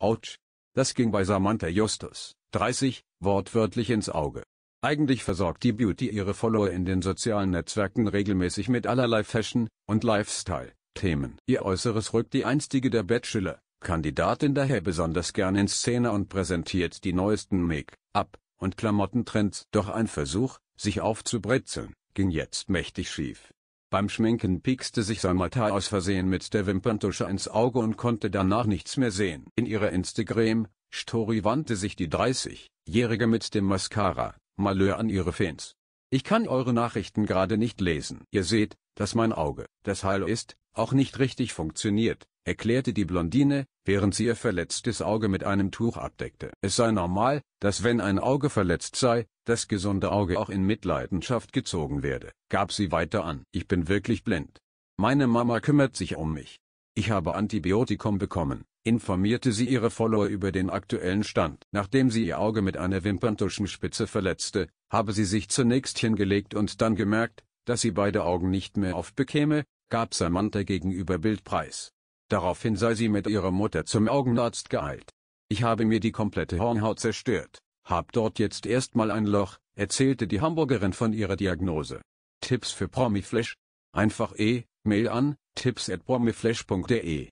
Autsch. Das ging bei Samantha Justus, 30, wortwörtlich ins Auge. Eigentlich versorgt die Beauty ihre Follower in den sozialen Netzwerken regelmäßig mit allerlei Fashion- und Lifestyle-Themen. Ihr Äußeres rückt die einstige der Bachelor, Kandidatin daher besonders gern in Szene und präsentiert die neuesten Make-up- und Klamottentrends. Doch ein Versuch, sich aufzubrezeln, ging jetzt mächtig schief. Beim Schminken piekste sich Samantha aus Versehen mit der Wimperntusche ins Auge und konnte danach nichts mehr sehen. In ihrer Instagram-Story wandte sich die 30-Jährige mit dem Mascara, Malheur an ihre Fans. Ich kann eure Nachrichten gerade nicht lesen. Ihr seht, dass mein Auge, das heil ist, auch nicht richtig funktioniert erklärte die Blondine, während sie ihr verletztes Auge mit einem Tuch abdeckte. Es sei normal, dass wenn ein Auge verletzt sei, das gesunde Auge auch in Mitleidenschaft gezogen werde, gab sie weiter an. Ich bin wirklich blind. Meine Mama kümmert sich um mich. Ich habe Antibiotikum bekommen, informierte sie ihre Follower über den aktuellen Stand. Nachdem sie ihr Auge mit einer Wimperntuschenspitze verletzte, habe sie sich zunächst hingelegt und dann gemerkt, dass sie beide Augen nicht mehr aufbekäme, gab Samantha gegenüber Bildpreis. Daraufhin sei sie mit ihrer Mutter zum Augenarzt geeilt. Ich habe mir die komplette Hornhaut zerstört, hab dort jetzt erstmal ein Loch, erzählte die Hamburgerin von ihrer Diagnose. Tipps für Promiflash? Einfach E-Mail an tipps@promiflash.de